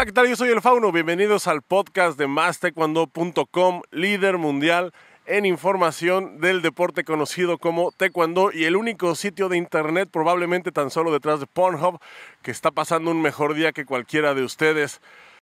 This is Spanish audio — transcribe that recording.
Hola, ¿qué tal? Yo soy el Fauno. Bienvenidos al podcast de Taekwondo.com, líder mundial en información del deporte conocido como Taekwondo y el único sitio de internet probablemente tan solo detrás de Pornhub que está pasando un mejor día que cualquiera de ustedes.